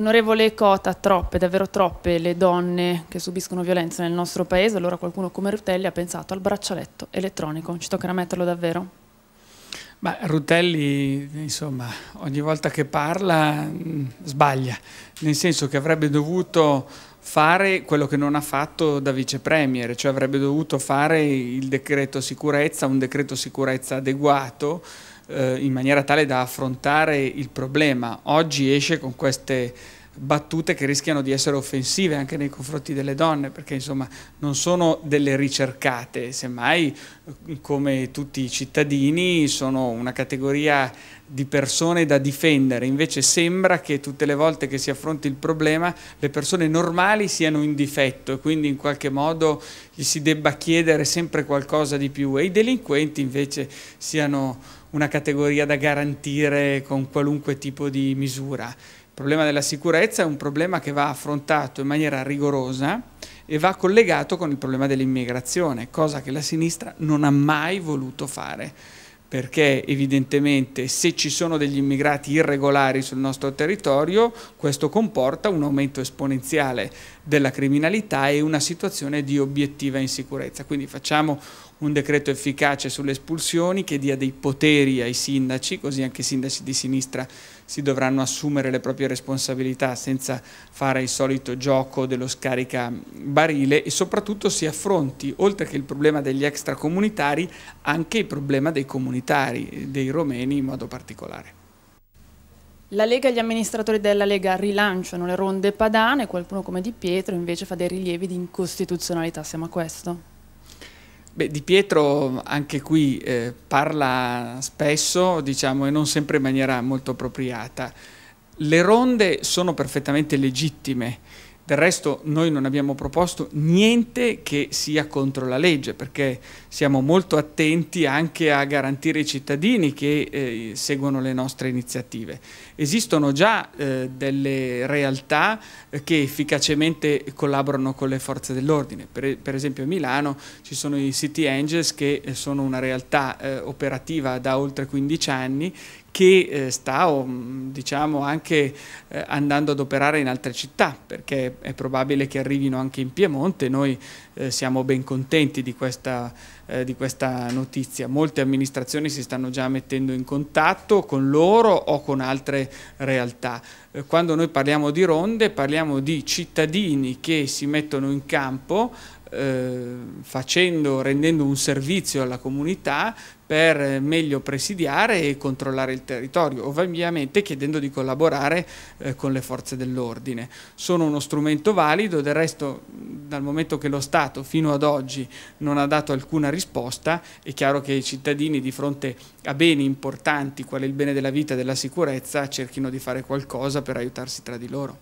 Onorevole Cota, troppe, davvero troppe le donne che subiscono violenza nel nostro paese, allora qualcuno come Rutelli ha pensato al braccialetto elettronico, ci toccherà metterlo davvero? Ma Rutelli, insomma, ogni volta che parla mm, sbaglia, nel senso che avrebbe dovuto fare quello che non ha fatto da vice premier, cioè avrebbe dovuto fare il decreto sicurezza, un decreto sicurezza adeguato eh, in maniera tale da affrontare il problema. Oggi esce con queste battute che rischiano di essere offensive anche nei confronti delle donne, perché insomma non sono delle ricercate, semmai eh, come tutti i cittadini sono una categoria di persone da difendere, invece sembra che tutte le volte che si affronti il problema le persone normali siano in difetto e quindi in qualche modo gli si debba chiedere sempre qualcosa di più e i delinquenti invece siano una categoria da garantire con qualunque tipo di misura. Il problema della sicurezza è un problema che va affrontato in maniera rigorosa e va collegato con il problema dell'immigrazione, cosa che la sinistra non ha mai voluto fare, perché evidentemente se ci sono degli immigrati irregolari sul nostro territorio, questo comporta un aumento esponenziale della criminalità e una situazione di obiettiva insicurezza. Quindi facciamo un decreto efficace sulle espulsioni che dia dei poteri ai sindaci, così anche i sindaci di sinistra si dovranno assumere le proprie responsabilità senza fare il solito gioco dello scarica barile e soprattutto si affronti, oltre che il problema degli extracomunitari, anche il problema dei comunitari, dei romeni in modo particolare. La Lega e gli amministratori della Lega rilanciano le ronde padane, qualcuno come Di Pietro invece fa dei rilievi di incostituzionalità, siamo a questo? Beh, di Pietro anche qui eh, parla spesso, diciamo, e non sempre in maniera molto appropriata. Le ronde sono perfettamente legittime del resto noi non abbiamo proposto niente che sia contro la legge, perché siamo molto attenti anche a garantire i cittadini che eh, seguono le nostre iniziative. Esistono già eh, delle realtà eh, che efficacemente collaborano con le forze dell'ordine. Per, per, esempio a Milano ci sono i City Angels che eh, sono una realtà eh, operativa da oltre 15 anni che eh, sta mm, diciamo, anche eh, andando ad operare in altre città, perché è probabile che arrivino anche in Piemonte. Noi eh, siamo ben contenti di questa eh, di questa notizia. Molte amministrazioni si stanno già mettendo in contatto con loro o con altre realtà. Eh, quando noi parliamo di ronde parliamo di cittadini che si mettono in campo eh, facendo, rendendo un servizio alla comunità per eh, meglio presidiare e controllare il territorio, ovviamente chiedendo di collaborare eh, con le forze dell'ordine. Sono uno strumento valido, del resto dal momento che lo Stato fino ad oggi non ha dato alcuna risposta, è chiaro che i cittadini di fronte a beni importanti, quale il bene della vita e della sicurezza, cerchino di fare qualcosa per aiutarsi tra di loro.